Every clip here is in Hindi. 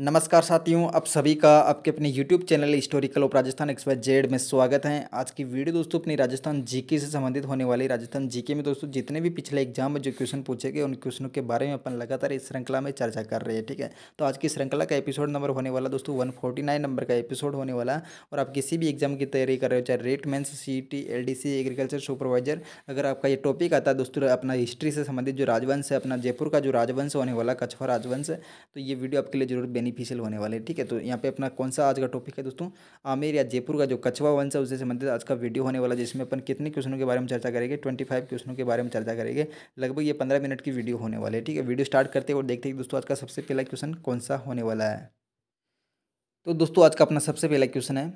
नमस्कार साथियों आप सभी का आपके अपने YouTube channel historical of Rajasthan X Y Z में स्वागत है आज की वीडियो दोस्तों अपनी राजस्थान जीके से संबंधित होने वाली राजस्थान जीके में दोस्तों जितने भी पिछले एग्जाम में जो क्वेश्चन पूछे गए उन क्वेश्चनों के बारे में अपन लगातार इस श्रृंखला में चर्चा कर रहे हैं ठीक है तो आज की श्रृंखला का एपिसोड नंबर होने वाला दोस्तों वन नंबर का एपिसोड होने वाला और आप किसी भी एग्जाम की तैयारी कर रहे हो चाहे रेट mains C T agriculture supervisor अगर आपका ये टॉपिक आता है दोस्तों अपना हिस्ट्री से संबंधित जो राजवंश है अपना जयपुर का जो राजवंश होने वाला कछवा राजवंश तो ये वीडियो आपके लिए जरूर बेनिफिट बेनिफिशियल होने वाले ठीक है तो यहाँ पे अपना कौन सा आज का टॉपिक है दोस्तों आमिर या जयपुर का जो कछवा वंश है उससे संबंधित आज का वीडियो होने वाला जिसमें अपन कितने क्वेश्चनों के बारे में चर्चा करेंगे ट्वेंटी फाइव क्वेश्चनों के बारे में चर्चा करेंगे लगभग ये पंद्रह मिनट की वीडियो होने वाले ठीक है वीडियो स्टार्ट करते और देखते हैं दोस्तों आज का सबसे पहला क्वेश्चन कौन सा होने वाला है तो दोस्तों आज का अपना सबसे पहला क्वेश्चन है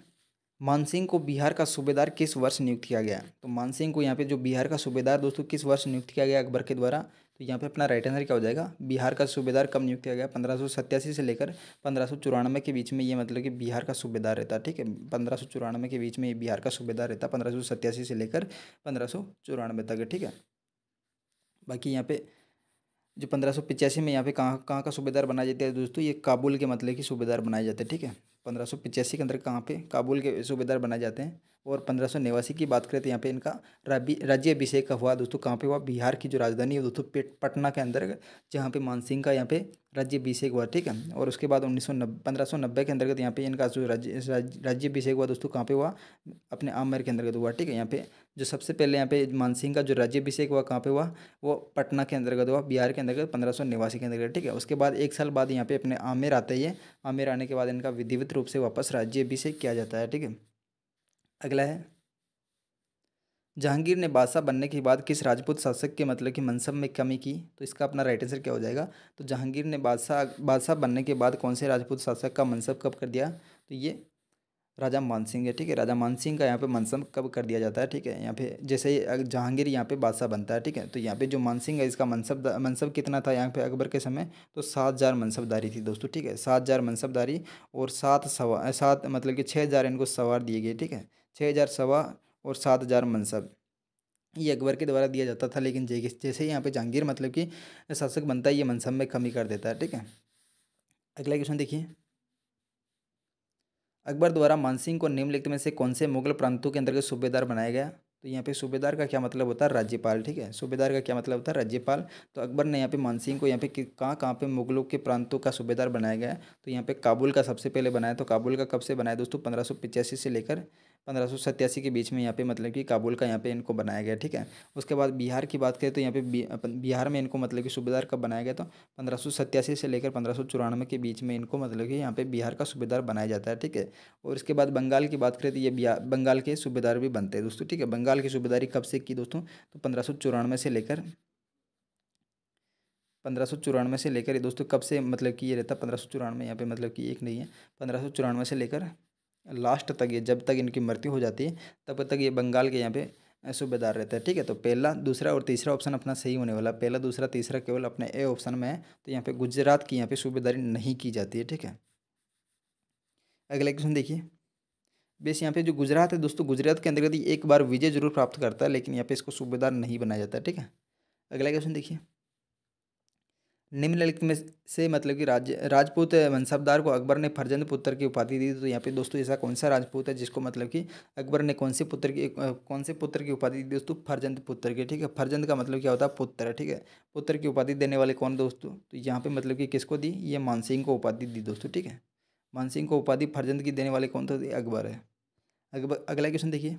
मानसिंह को बिहार का सूबेदार किस वर्ष नियुक्त किया गया तो मानसिंह को यहाँ पे जो बिहार का सूबेदार दोस्तों किस वर्ष नियुक्त किया गया अकबर के द्वारा तो यहाँ पे अपना राइट आंसर क्या हो जाएगा बिहार का सूबेदार कब नियुक्त किया गया पंद्रह से लेकर पंद्रह के बीच में ये मतलब कि बिहार का सूबेदार रहता ठीक है पंद्रह के बीच में ये बिहार का सूबेदार रहता पंद्रह से लेकर पंद्रह तक ठीक है बाकी यहाँ पे जो पंद्रह सौ में यहाँ पे कहाँ कहाँ का सूबेदार बनाया जाता है दोस्तों ये काबुल के मतलब कि सूबेदार बनाए जाते हैं ठीक है पंद्रह सौ के अंदर कहाँ पे काबुल के सूबेदार बनाए जाते हैं और पंद्रह सौ की बात करें तो यहाँ पे इनका राज्य अभिषेक का हुआ दोस्तों कहाँ पे हुआ बिहार की जो राजधानी है दोस्तों पटना के अंदर जहाँ पे मानसिंह का यहाँ पे राज्य अभिषेक हुआ ठीक है और उसके बाद उन्नीस सौ नब्बे के अंतर्गत यहाँ पे इनका जो राज्य राज्य अभिषेक हुआ दोस्तों कहाँ पे हुआ अपने आमेर के अंतर्गत हुआ ठीक है यहाँ पे जो सबसे पहले यहाँ पे मानसिंह का जो राज्य अभिषेक हुआ कहाँ पे हुआ वो पटना के अंतर्गत हुआ बिहार के अंतर्गत पंद्रह सौ निवासी के अंतर्गत ठीक है उसके बाद एक साल बाद यहाँ पे अपने आमेर आते ही आमेर आने के बाद इनका विधिवत रूप से वापस राज्य अभिषेक किया जाता है ठीक है अगला है जहांगीर ने बादशाह बनने के बाद किस राजपूत शासक के मतलब कि मनसब में कमी की तो इसका अपना राइट आंसर क्या हो जाएगा तो जहांगीर ने बादशाह बादशाह बनने के बाद कौन से राजपूत शासक का मनसब कब कर दिया तो ये राजा मानसिंह है ठीक है राजा मानसिंह का यहाँ पे मनसब कब कर दिया जाता है ठीक है यहाँ पे जैसे ही जहांगीर यहाँ पे बादशाह बनता है ठीक है तो यहाँ पे जो मानसिंह है इसका मनसब मनसब कितना था यहाँ पे अकबर के समय तो सात हज़ार मनसबदारी थी दोस्तों ठीक है सात हज़ार मनसबदारी और सात सवा सात मतलब कि छः हज़ार इनको सवार दिए गए ठीक है छः हज़ार सवा और सात हज़ार मनसब ये अकबर के द्वारा दिया जाता था लेकिन जैसे यहाँ पे जहांगीर मतलब कि शासक बनता है ये मनसब में कमी कर देता है ठीक है अगला क्वेश्चन देखिए अकबर द्वारा मानसिंह को निम्नलिखित में से कौन से मुगल प्रांतों के अंतर्गत सूबेदार बनाया गया तो यहाँ पे सूबेदार का क्या मतलब होता है राज्यपाल ठीक है सूबेदार का क्या मतलब होता है राज्यपाल तो अकबर ने यहाँ पे मानसिंह को यहाँ पे कहाँ कहाँ पे मुगलों के प्रांतों का सूबेदार बनाया गया तो यहाँ पे काबुल का सबसे पहले बनाया तो काबुल का कब से बनाया दोस्तों पंद्रह से लेकर पंद्रह के बीच में यहाँ पे मतलब कि काबुल का यहाँ पे इनको बनाया गया ठीक है उसके बाद बिहार की बात करें तो यहाँ पे बिहार में इनको मतलब कि सूबेदार कब बनाया गया तो पंद्रह से लेकर पंद्रह के बीच में इनको मतलब कि यहाँ पे बिहार का सूबेदार बनाया जाता है ठीक है और इसके बाद बंगाल की बात करें तो ये बंगाल के सूबेदार भी बनते हैं दोस्तों ठीक है बंगाल की सूबेदारी कब से की दोस्तों तो पंद्रह से लेकर पंद्रह सौ चौरानवे से लेकर दोस्तों कब से मतलब कि ये रहता है पंद्रह सौ चौरानवे यहाँ पे मतलब कि एक नहीं है पंद्रह सौ चौरानवे से लेकर लास्ट तक ये जब तक इनकी मृत्यु हो जाती है तब तक ये बंगाल के यहाँ पे सूबेदार रहता है ठीक है तो पहला दूसरा और तीसरा ऑप्शन अपना सही होने वाला पहला दूसरा तीसरा केवल अपने ए ऑप्शन में है तो यहाँ पे गुजरात की यहाँ पे सूबेदारी नहीं की जाती है ठीक है अगला क्वेश्चन देखिए बेस यहाँ पे जो गुजरात है दोस्तों गुजरात के अंतर्गत एक बार विजय जरूर प्राप्त करता है लेकिन यहाँ पे इसको सूबेदार नहीं बनाया जाता है ठीक है अगला क्वेश्चन देखिए निम्नलिखित में से मतलब कि राज राजपूत मनसबदार को अकबर ने फर्जंद पुत्र की उपाधि दी तो यहाँ पे दोस्तों ऐसा कौन सा राजपूत है जिसको मतलब कि अकबर ने कौन से पुत्र की कौन से पुत्र की उपाधि दी दोस्तों फर्जंद पुत्र की ठीक है फर्जंद का मतलब क्या होता है पुत्र ठीक है पुत्र की उपाधि देने वाले कौन दोस्तों तो यहाँ पर मतलब कि किसको दी ये मानसिंह को उपाधि दी दोस्तों ठीक है मानसिंह को उपाधि फर्जंद की देने वाले कौन थे अकबर है अकबर अगला क्वेश्चन देखिए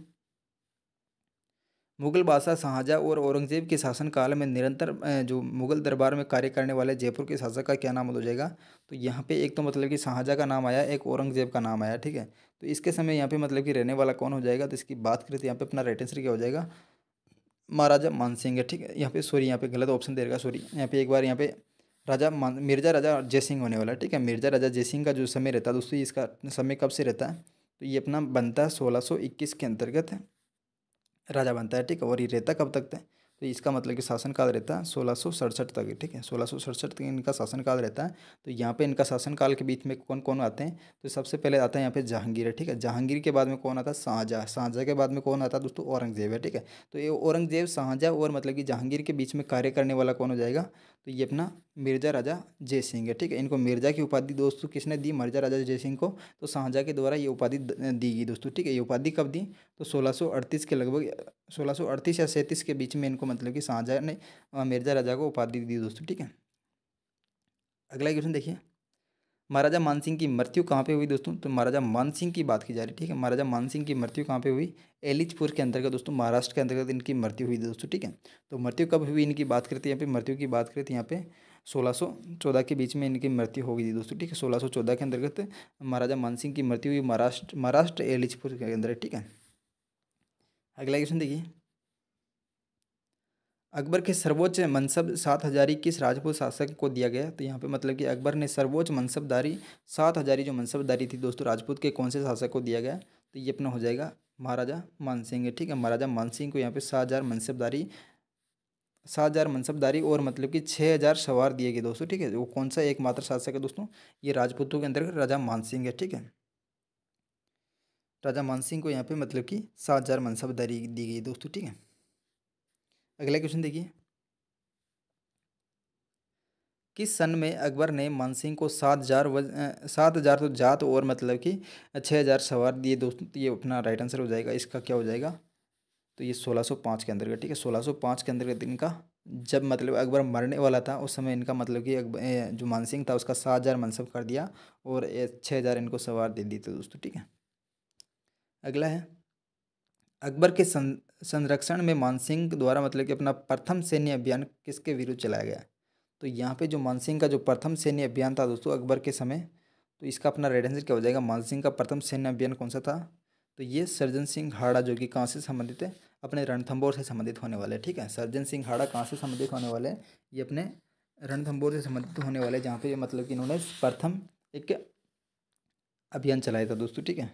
मुगल बादशाह शाहजहाँ और औरंगज़ेब के शासनकाल में निरंतर जो मुगल दरबार में कार्य करने वाले जयपुर के शासक का क्या नाम हो जाएगा तो यहाँ पे एक तो मतलब कि शाहजहाँ का नाम आया एक औरंगज़ेब का नाम आया ठीक है तो इसके समय यहाँ पे मतलब कि रहने वाला कौन हो जाएगा तो इसकी बात करें तो यहाँ पर अपना राइट आंसर क्या हो जाएगा महाराजा मानसिंह है ठीक है यहाँ पर सॉरी यहाँ पर गलत ऑप्शन दे सॉरी यहाँ पे एक बार यहाँ पे राजा मिर्जा राजा जयसिंह होने वाला ठीक है मिर्जा राजा जयसिंह का जो समय रहता है दोस्तों इसका समय कब से रहता है तो ये अपना बनता है सोलह के अंतर्गत है राजा बनता है ठीक है और ये रहता कब तक थे तो इसका मतलब कि शासनकाल रहता है सोलह सौ सड़सठ तक ठीक है सोलह सौ सड़सठ तक इनका शासनकाल रहता है तो यहाँ पे इनका शासनकाल के बीच में कौन कौन आते हैं तो सबसे पहले आता है यहाँ पे जहांगीर है ठीक है जहांगीर के बाद में कौन आता है शाहजहाँ शाहजहाँ के बाद में कौन आता है दोस्तों औरंगजेब है ठीक है तो ये औरंगजेब शाहजहाँ और मतलब कि जहांगीर के बीच में कार्य करने वाला कौन हो जाएगा तो ये अपना मिर्जा राजा जय सिंह है ठीक है इनको मिर्जा की उपाधि दोस्तों किसने दी मिर्जा राजा जय सिंह को तो शाहजहाँ के द्वारा ये उपाधि दी गई दोस्तों ठीक है ये उपाधि कब दी तो सोलह के लगभग सोलह या सैंतीस के बीच में इनको मतलब कि शाहजहाँ ने मिर्जा राजा को उपाधि दी दोस्तों ठीक है अगला क्वेश्चन देखिए महाराजा मानसिंह की मृत्यु कहाँ पे हुई दोस्तों तो महाराजा मानसिंह की बात की जा रही है ठीक है महाराजा मानसिंह की मृत्यु कहाँ पे हुई एलिचपुर के अंतर्गत दोस्तों महाराष्ट्र के अंतर्गत इनकी मृत्यु हुई दोस्तों ठीक है तो मृत्यु कब हुई इनकी बात करती है यहाँ पे मृत्यु की बात करते हैं यहाँ पे सोलह सौ चौदह के बीच में इनकी मृत्यु हो गई थी दोस्तों ठीक है सोलह सौ चौदह के अंतर्गत महाराजा मानसिंह की मृत्यु हुई महाराष्ट्र महाराष्ट्र एलिचपुर के अंदर ठीक है अगला क्वेश्चन देखिए अकबर के सर्वोच्च मनसब सात हजारी किस राजपूत शासक को दिया गया तो यहाँ पे मतलब कि अकबर ने सर्वोच्च मनसबदारी सात हजारी जो मनसबदारी थी दोस्तों राजपूत के कौन से शासक को दिया गया तो ये अपना हो जाएगा महाराजा मानसिंह ठीक है महाराजा मानसिंह को यहाँ पे सात हज़ार मनसबदारी सात हज़ार मनसबदारी और मतलब कि छः हज़ार सवार दिए गए दोस्तों ठीक है वो कौन सा एकमात्र शासक है दोस्तों ये राजपूतों के अंतर्गत राजा मानसिंह है ठीक है राजा मानसिंह को यहाँ पे मतलब कि सात हज़ार मनसबदारी दी गई दोस्तों ठीक है अगला क्वेश्चन देखिए किस सन में अकबर ने मानसिंह को सात हजार सात हजार तो जात और मतलब कि छः हजार सवार दिए दोस्तों ये अपना राइट आंसर हो जाएगा इसका क्या हो जाएगा तो ये सोलह सौ पाँच के अंदर का ठीक है सोलह सौ पाँच के अंतर्गत इनका जब मतलब अकबर मरने वाला था उस समय इनका मतलब कि जो मानसिंह था उसका सात हज़ार मनसब कर दिया और छः हज़ार इनको सवार दे दिए थे दोस्तों ठीक है अगला है अकबर के सन संरक्षण में मानसिंह द्वारा मतलब कि अपना प्रथम सैन्य अभियान किसके विरुद्ध चलाया गया तो यहाँ पे जो मानसिंह का जो प्रथम सैन्य अभियान था दोस्तों अकबर के समय तो इसका अपना रेड आंसर क्या हो जाएगा मानसिंह का प्रथम सैन्य अभियान कौन सा था तो ये सर्जन सिंह हाड़ा जो कि कहाँ से संबंधित है अपने रणथम्बोर से संबंधित होने वाले ठीक है सर्जन सिंह हाड़ा कहाँ से संबंधित होने वाले हैं ये अपने रणथम्बोर से संबंधित होने वाले जहाँ पे मतलब कि इन्होंने प्रथम एक अभियान चलाया था दोस्तों ठीक है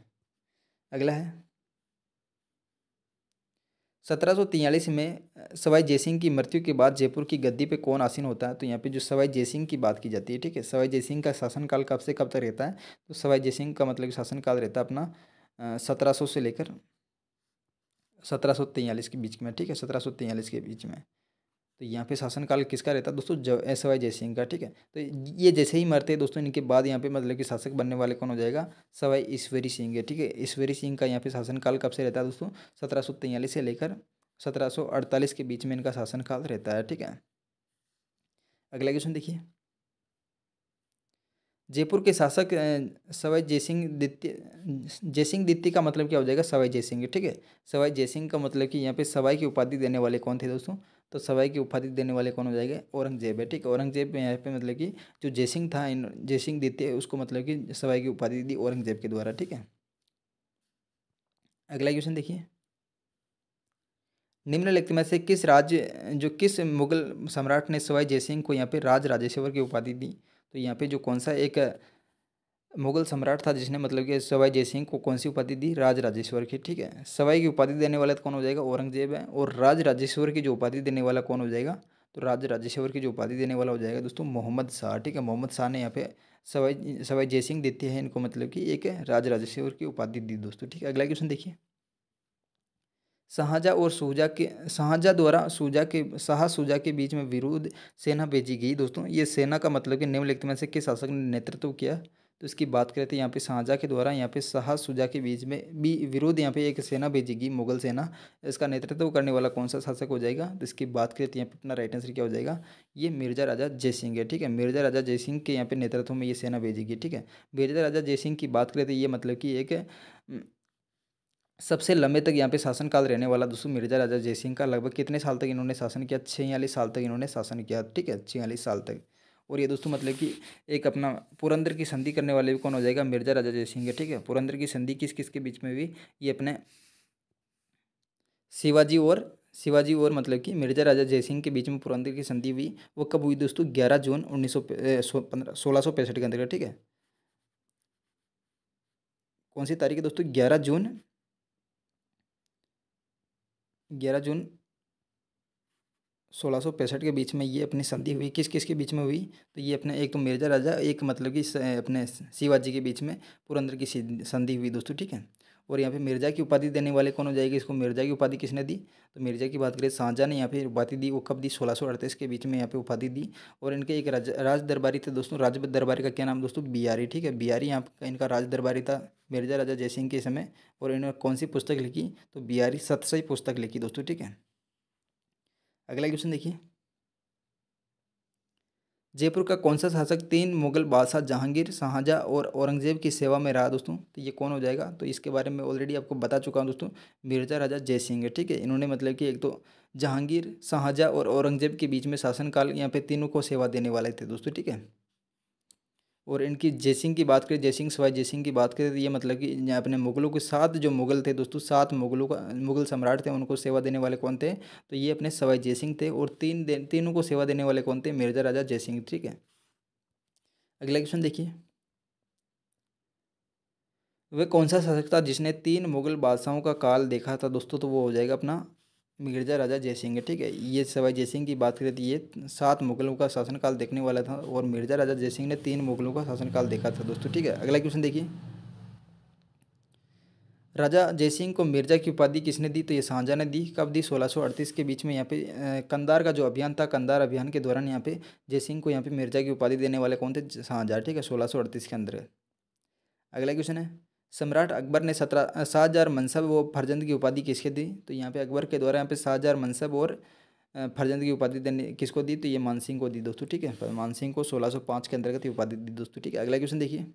अगला है सत्रह में सवाई जयसिंह की मृत्यु के बाद जयपुर की गद्दी पे कौन आसीन होता है तो यहाँ पे जो सवाई जयसिंह की बात की जाती है ठीक है सवाई जयसिंह का शासनकाल कब से कब तक रहता है तो सवाई जयसिंह का मतलब शासनकाल रहता है अपना सत्रह से लेकर सत्रह के बीच में ठीक है सत्रह के बीच में तो यहाँ पे शासनकाल किसका रहता है दोस्तों एस वाई जयसिंह का ठीक है तो ये जैसे ही मरते हैं दोस्तों इनके बाद यहाँ पे मतलब कि शासक बनने वाले कौन हो जाएगा सवाई ईश्वरी सिंह है ठीक है ईश्वरी सिंह का यहाँ पे शासनकाल कब से रहता है दोस्तों सत्रह से लेकर सत्रह के बीच में इनका शासनकाल रहता है ठीक है अगला क्वेश्चन देखिए जयपुर के शासक सवाई जयसिंह द्वितीय जयसिंह द्वितीय का मतलब क्या हो जाएगा सवाई जयसिंह ठीक है सवाई जयसिंह का मतलब कि यहाँ पे सवाई की उपाधि देने वाले कौन थे दोस्तों तो सवाई की उपाधि देने वाले कौन हो जाएंगे औरंगजेब है ठीक है औरंगजेब यहाँ पे मतलब कि जो जयसिंह था इन जयसिंह द्वितीय उसको मतलब कि सवाई की उपाधि दी औरंगजेब के द्वारा ठीक है अगला क्वेश्चन देखिए निम्नलिखित में से किस राज्य जो किस मुगल सम्राट ने सवाई जयसिंह को यहाँ पे राज राजेश्वर की उपाधि दी तो यहाँ पे जो कौन सा एक मुगल सम्राट था जिसने मतलब कि सवाई जयसिंह को कौन सी उपाधि दी राज राजेश्वर की ठीक है सवाई की उपाधि देने वाला कौन हो जाएगा औरंगजेब है और राज राजेश्वर की जो उपाधि देने वाला कौन हो जाएगा तो राज राजेश्वर की जो उपाधि देने वाला हो जाएगा दोस्तों मोहम्मद शाह ठीक है मोहम्मद शाह ने यहाँ पे सवाई सवाई जयसिंह देते हैं इनको मतलब कि एक राज राजेश्वर की उपाधि दी दोस्तों ठीक है अगला क्वेश्चन देखिए शाहजा और सूजा के शाहजा द्वारा सूजा के शाह सूजा के बीच में विरोध सेना भेजी गई दोस्तों ये सेना का मतलब कि निम्नलिखित में से किस शासक ने नेतृत्व किया तो इसकी बात करें तो यहाँ पे शाहजा के द्वारा यहाँ पे शाह सुजा के बीच में भी विरोध यहाँ पे एक सेना भेजेगी मुगल सेना इसका नेतृत्व करने वाला कौन सा शासक हो जाएगा तो इसकी बात करें तो यहाँ पे अपना राइट आंसर क्या हो जाएगा ये मिर्जा राजा जयसिंह है ठीक है मिर्जा राजा जयसिंह के यहाँ पे नेतृत्व में ये सेना भेजेगी ठीक है मिर्जा राजा जयसिंह की बात करें तो ये मतलब कि एक हम्म, सबसे लंबे तक यहाँ पे शासनकाल रहने वाला दोस्तों मिर्जा राजा जयसिंह का लगभग कितने साल तक इन्होंने शासन किया छियालीस साल तक इन्होंने शासन किया ठीक है छियालीस साल तक और ये दोस्तों मतलब कि एक अपना पुरंदर की संधि करने वाले भी कौन हो जाएगा मिर्जा राजा जयसिंह है ठीक है पुरंदर की संधि किस किस के बीच में भी ये अपने शिवाजी और शिवाजी और मतलब कि मिर्जा राजा जयसिंह के बीच में पुरंदर की संधि हुई वो कब हुई दोस्तों ग्यारह जून उन्नीस सौ पंद्रह सोलह सौ पैंसठ के अंतर्गत ठीक है कौन सी तारीख है दोस्तों ग्यारह जून ग्यारह जून सोलह के बीच में ये अपनी संधि हुई किस किस के बीच में हुई तो ये अपने एक तो मिर्जा राजा एक मतलब कि अपने शिवाजी के बीच में पुरंदर की संधि हुई दोस्तों ठीक है और यहाँ पे मिर्जा की उपाधि देने वाले कौन हो जाएगी इसको मिर्जा की उपाधि किसने दी तो मिर्जा की बात करें सांझा ने यहाँ पे उपाधि दी वो कब दी सोलह के बीच में यहाँ पे उपाधि दी और इनके एक राज राज दरबारी थे दोस्तों राज दरबारी का क्या नाम दोस्तों बिहारी ठीक है बिहारी यहाँ का इनका राज दरबारी था मिर्जा राजा जयसिंह के समय और इन्होंने कौन सी पुस्तक लिखी तो बिहारी सतसई पुस्तक लिखी दोस्तों ठीक है अगला क्वेश्चन देखिए जयपुर का कौन सा शासक तीन मुगल बादशाह जहांगीर शाहजहाँ और औरंगजेब की सेवा में रहा दोस्तों तो ये कौन हो जाएगा तो इसके बारे में ऑलरेडी आपको बता चुका हूँ दोस्तों मिर्जा राजा जय सिंह है ठीक है इन्होंने मतलब कि एक तो जहांगीर शाहजहाँ और औरंगजेब के बीच में शासनकाल यहाँ पे तीनों को सेवा देने वाले थे दोस्तों ठीक है और इनकी जयसिंह की बात करें जयसिंह सवाई जयसिंह की बात करें तो ये मतलब कि अपने मुगलों के साथ जो मुगल थे दोस्तों सात मुगलों का मुगल सम्राट थे उनको सेवा देने वाले कौन थे तो ये अपने सवाई जयसिंह थे और तीन दे तीनों को सेवा देने वाले कौन थे मिर्जा राजा जयसिंह ठीक है अगला क्वेश्चन देखिए वह कौन सा शासक था जिसने तीन मुगल बादशाहों का काल देखा था दोस्तों तो वो हो जाएगा अपना मिर्जा राजा जयसिंह है ठीक है ये सवाई जयसिंह की बात करें तो ये सात मुगलों का शासनकाल देखने वाला था और मिर्जा राजा जयसिंह ने तीन मुगलों का शासनकाल देखा था दोस्तों ठीक है अगला क्वेश्चन देखिए राजा जयसिंह को मिर्जा की उपाधि किसने दी तो ये सांझा ने दी कब दी 1638 के बीच में यहाँ पे कंदार का जो अभियान था कंदार अभियान के दौरान यहाँ पे जयसिंह को यहाँ पे मिर्जा की उपाधि देने वाले कौन थे सांझा ठीक है 1638 के अंदर अगला क्वेश्चन है सम्राट अकबर ने सत्रह सात हज़ार मनसब व फरजंद की उपाधि किसके दी तो यहाँ पे अकबर के द्वारा यहाँ पे सात हज़ार मनसब और फरजंद की उपाधि देने किसको दी तो ये मानसिंह को दी दोस्तों ठीक है मानसिंह को सोलह सौ पाँच के अंतर्गत ये उपाधि दी दोस्तों ठीक है अगला क्वेश्चन देखिए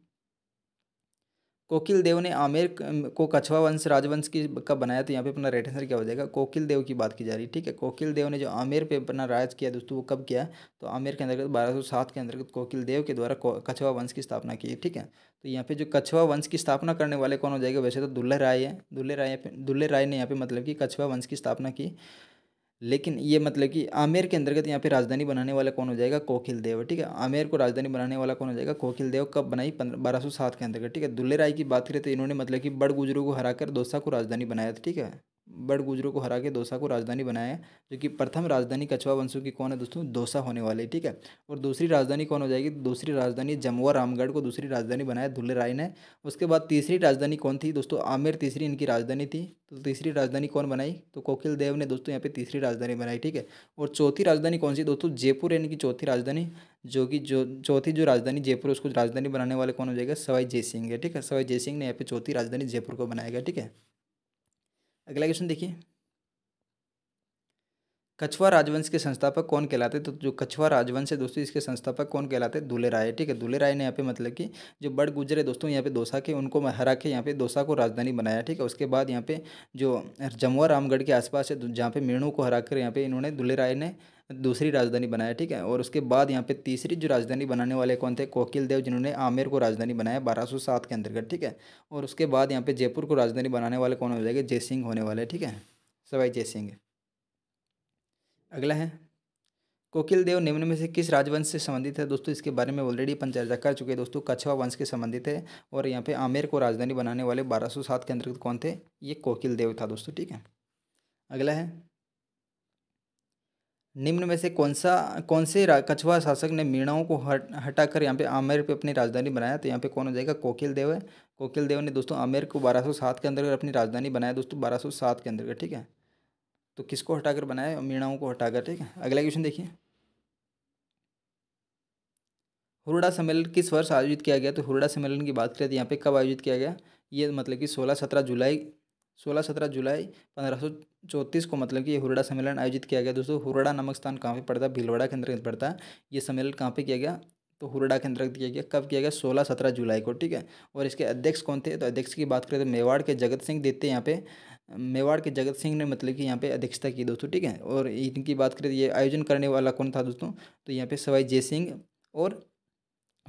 कोकिल देव ने आमेर को कछवा वंश राजवंश की का बनाया तो यहाँ पे अपना राइट आंसर क्या हो जाएगा कोकिल देव की बात की जा रही है ठीक है कोकिल देव ने जो आमेर पे अपना राज किया दोस्तों वो कब किया तो आमेर के अंतर्गत बारह सौ सात के अंतर्गत कोकिल देव के द्वारा कछवा वंश की स्थापना की ठीक है तो यहाँ पे जो कछवा वंश की स्थापना करने वाले कौन हो जाएगा वैसे तो दुल्हे राय है दुल्हे राय दुल्हे राय ने यहाँ पे मतलब कि कछुआ वंश की स्थापना की लेकिन ये मतलब कि आमेर के अंतर्गत यहाँ पे राजधानी बनाने वाला कौन हो जाएगा कोकिल देव ठीक है आमेर को राजधानी बनाने वाला कौन हो जाएगा कोकिल देव कब बनाई बारह सौ सात के अंतर्गत ठीक है दुल्हे राय की बात करें तो इन्होंने मतलब कि बड़ गुजरू को हराकर दोसा को राजधानी बनाया था ठीक है बड़ गुजरों को हरा के दोसा को राजधानी बनाया जो कि प्रथम राजधानी कछवा वंशों की कौन है दोस्तों दोसा होने वाले ठीक है और दूसरी राजधानी कौन हो जाएगी दूसरी राजधानी जमुआ रामगढ़ को दूसरी राजधानी बनाया धुल्ले राय ने उसके बाद तीसरी राजधानी कौन थी दोस्तों आमिर तीसरी इनकी राजधानी थी तो तीसरी राजधानी कौन बनाई तो कोकिल देव ने दोस्तों यहाँ पे तीसरी राजधानी बनाई ठीक है और चौथी राजधानी कौन सी दोस्तों जयपुर है इनकी चौथी राजधानी जो कि जो चौथी जो राजधानी जयपुर उसको राजधानी बनाने वाले कौन हो जाएगा सवाई जय सिंह है ठीक है सवाई जय सिंह ने यहाँ पे चौथी राजधानी जयपुर को बनाएगा ठीक है अगला क्वेश्चन देखिए कछवा राजवंश के संस्थापक कौन कहलाते तो जो कछवा राजवंश है दोस्तों इसके संस्थापक कौन कहलाते दूल्हे राय ठीक है दूल्हे राय ने यहाँ पे मतलब कि जो बड़ गुजरे दोस्तों यहाँ पे दोसा के उनको हरा के यहाँ पे दोसा को राजधानी बनाया ठीक है उसके बाद यहाँ पे जो जमुआ रामगढ़ के आसपास है जहाँ पे मीणू को हरा कर यहाँ पे इन्होंने दूल्हे राय ने दूसरी राजधानी बनाया ठीक है और उसके बाद यहाँ पे तीसरी जो राजधानी बनाने वाले कौन थे कोकिल देव जिन्होंने आमेर को राजधानी बनाया बारह सौ सात के अंतर्गत ठीक है और उसके बाद यहाँ पे जयपुर को राजधानी बनाने वाले कौन हो जाएंगे जयसिंह होने वाले ठीक है सवाई जयसिंह अगला है कोकिल देव निम्न में से किस राजवंश से संबंधित है दोस्तों इसके बारे में ऑलरेडी अपन चर्चा कर चुके हैं दोस्तों कछवा वंश के संबंधित है और यहाँ पे आमेर को राजधानी बनाने वाले 1207 के अंतर्गत कौन थे ये कोकिल देव था दोस्तों ठीक है अगला है निम्न में से कौन सा कौन से कछवा शासक ने मीणाओं को हट हटाकर यहाँ पे आमेर पे अपनी राजधानी बनाया तो यहाँ पे कौन हो जाएगा कोकिल देव है कोकिल देव ने दोस्तों आमेर को 1207 के अंदर अपनी राजधानी बनाया दोस्तों 1207 के अंदर ठीक है तो किसको हटाकर बनाए मीणाओं को हटाकर ठीक है अगला क्वेश्चन देखिए हुरडा सम्मेलन किस वर्ष आयोजित किया गया तो हुरडा सम्मेलन की बात करें तो यहाँ पे कब आयोजित किया गया ये मतलब कि सोलह सत्रह जुलाई सोलह सत्रह जुलाई पंद्रह सौ चौंतीस को मतलब कि ये हुरडा सम्मेलन आयोजित किया गया दोस्तों हुरडा नामक स्थान कहाँ पे पड़ता है भीलवाड़ा के अंतर्गत पड़ता है ये सम्मेलन कहाँ पे किया गया तो हुरडा के अंतर्गत किया गया कब किया गया सोलह सत्रह जुलाई को ठीक है और इसके अध्यक्ष कौन थे तो अध्यक्ष की बात करें तो मेवाड़ के जगत सिंह देते यहाँ पे मेवाड़ के जगत सिंह ने मतलब कि यहाँ पे अध्यक्षता की दोस्तों ठीक है और इनकी बात करें ये आयोजन करने वाला कौन था दोस्तों तो यहाँ पे सवाई जय सिंह और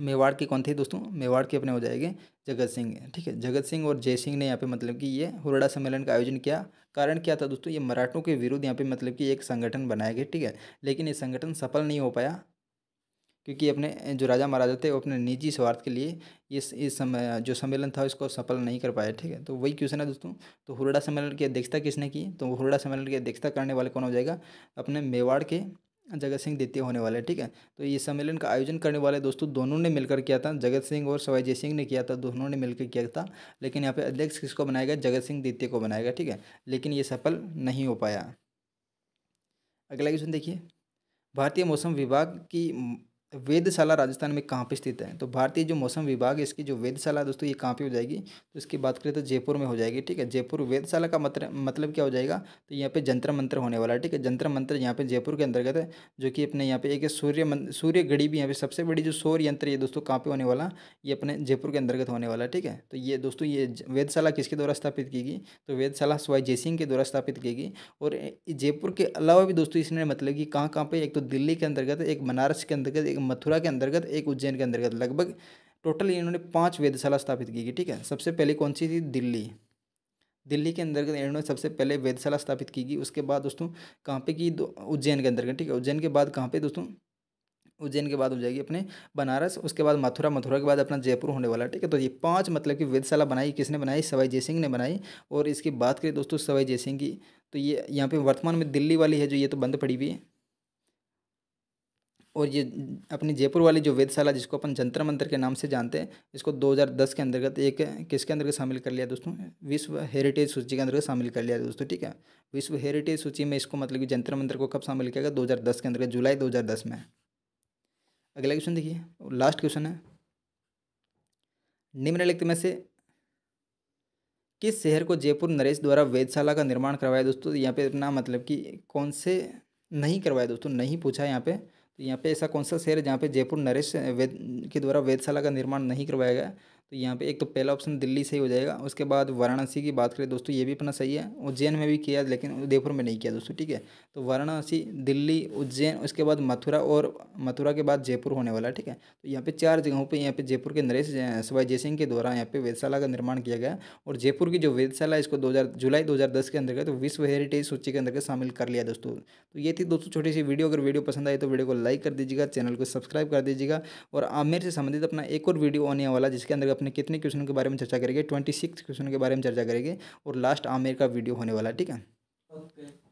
मेवाड़ के कौन थे दोस्तों मेवाड़ के अपने हो जाएंगे जगत सिंह ठीक है जगत सिंह और जय सिंह ने यहाँ पे मतलब कि ये हुरड़ा सम्मेलन का आयोजन किया कारण क्या था दोस्तों ये मराठों के विरुद्ध यहाँ पे मतलब कि एक संगठन बनाया गया ठीक है लेकिन ये संगठन सफल नहीं हो पाया क्योंकि अपने जो राजा महाराजा थे वो अपने निजी स्वार्थ के लिए इस इस समय जो सम्मेलन था इसको सफल नहीं कर पाए ठीक है तो वही क्वेश्चन है दोस्तों तो हुरडा सम्मेलन की अध्यक्षता किसने की तो हुरडा सम्मेलन की अध्यक्षता करने वाले कौन हो जाएगा अपने मेवाड़ के जगत सिंह द्वितीय होने वाले ठीक है तो ये सम्मेलन का आयोजन करने वाले दोस्तों दोनों ने मिलकर किया था जगत सिंह और सवाई जय सिंह ने किया था दोनों ने मिलकर किया था लेकिन यहाँ पे अध्यक्ष किसको बनाएगा जगत सिंह द्वितीय को बनाएगा ठीक है लेकिन ये सफल नहीं हो पाया अगला क्वेश्चन देखिए भारतीय मौसम विभाग की वेदशाला राजस्थान में कहाँ पे स्थित है तो भारतीय जो मौसम विभाग है इसकी जो वेदशाला दोस्तों ये कहाँ पे हो जाएगी तो इसकी बात करें तो जयपुर में हो जाएगी ठीक है जयपुर वेदशाला का मतलब मतलब क्या हो जाएगा तो यहाँ पे जंत्र मंत्र होने वाला है ठीक है जंत्र मंत्र यहाँ पे जयपुर के अंतर्गत है जो कि अपने यहाँ पे एक सूर्य सूर्य गढ़ी भी यहाँ पे सबसे बड़ी जो सौर यंत्र ये दोस्तों कहाँ पे होने वाला ये अपने जयपुर के अंतर्गत होने वाला है ठीक है तो ये दोस्तों ये वेदशाला किसके द्वारा स्थापित की गई तो वेदशाला स्वाई जयसिंह के द्वारा स्थापित की गई और जयपुर के अलावा भी दोस्तों इसने मतलब कि कहाँ कहाँ पर एक तो दिल्ली के अंतर्गत एक बनारस के अंतर्गत एक मथुरा के अंतर्गत एक उज्जैन के अंतर्गत लगभग टोटल इन्होंने पाँच वेदशाला स्थापित की ठीक है सबसे पहले कौन सी थी दिल्ली दिल्ली के अंतर्गत इन्होंने सबसे पहले वेदशाला स्थापित की गई उसके बाद दोस्तों कहाँ पे की उज्जैन के अंतर्गत ठीक है उज्जैन के बाद कहाँ पे दोस्तों उज्जैन के बाद हो जाएगी अपने बनारस उसके बाद मथुरा मथुरा के बाद अपना जयपुर होने वाला ठीक है तो ये पांच मतलब कि वेदशाला बनाई किसने बनाई सवाई जय सिंह ने बनाई और इसकी बात करें दोस्तों सवाई जय सिंह की तो ये यहाँ पे वर्तमान में दिल्ली वाली है जो ये तो बंद पड़ी हुई है और ये अपनी जयपुर वाली जो वेदशाला जिसको अपन जंतर मंत्र के नाम से जानते हैं इसको 2010 के अंतर्गत एक किसके अंतर्गत शामिल कर लिया दोस्तों विश्व हेरिटेज सूची के अंतर्गत शामिल कर लिया दोस्तों ठीक है विश्व हेरिटेज सूची में इसको मतलब कि जंतर मंत्र को कब शामिल किया गया दो के अंतर्गत जुलाई दो में अगला क्वेश्चन देखिए लास्ट क्वेश्चन है निम्नलिखित में से किस शहर को जयपुर नरेश द्वारा वेदशाला का निर्माण करवाया दोस्तों यहाँ पे अपना मतलब कि कौन से नहीं करवाया दोस्तों नहीं पूछा यहाँ पे तो यहाँ पे ऐसा कौन सा शहर है जहाँ पे जयपुर नरेश वेद के द्वारा वेदशाला का निर्माण नहीं करवाया गया तो यहाँ पे एक तो पहला ऑप्शन दिल्ली सही हो जाएगा उसके बाद वाराणसी की बात करें दोस्तों ये भी अपना सही है उज्जैन में भी किया लेकिन उदयपुर में नहीं किया दोस्तों ठीक है तो वाराणसी दिल्ली उज्जैन उसके बाद मथुरा और मथुरा के बाद जयपुर होने वाला ठीक है तो यहाँ पे चार जगहों पर यहाँ पर जयपुर के नरेश सवाई जयसिंह के द्वारा यहाँ पर वेधशाला का निर्माण किया गया और जयपुर की जो वेधशाला इसको दो जुलाई दो के अंतर्गत तो विश्व हेरिटेज सूची के अंतर्गत शामिल कर लिया दोस्तों तो ये थी दोस्तों छोटी सी वीडियो अगर वीडियो पसंद आई तो वीडियो को लाइक कर दीजिएगा चैनल को सब्सक्राइब कर दीजिएगा और आमिर से संबंधित अपना एक और वीडियो आने वाला जिसके अंदर अपने कितने क्वेश्चन के बारे में चर्चा करेंगे ट्वेंटी सिक्स क्वेश्चन के बारे में चर्चा करेंगे और लास्ट आमिर का वीडियो होने वाला है ठीक है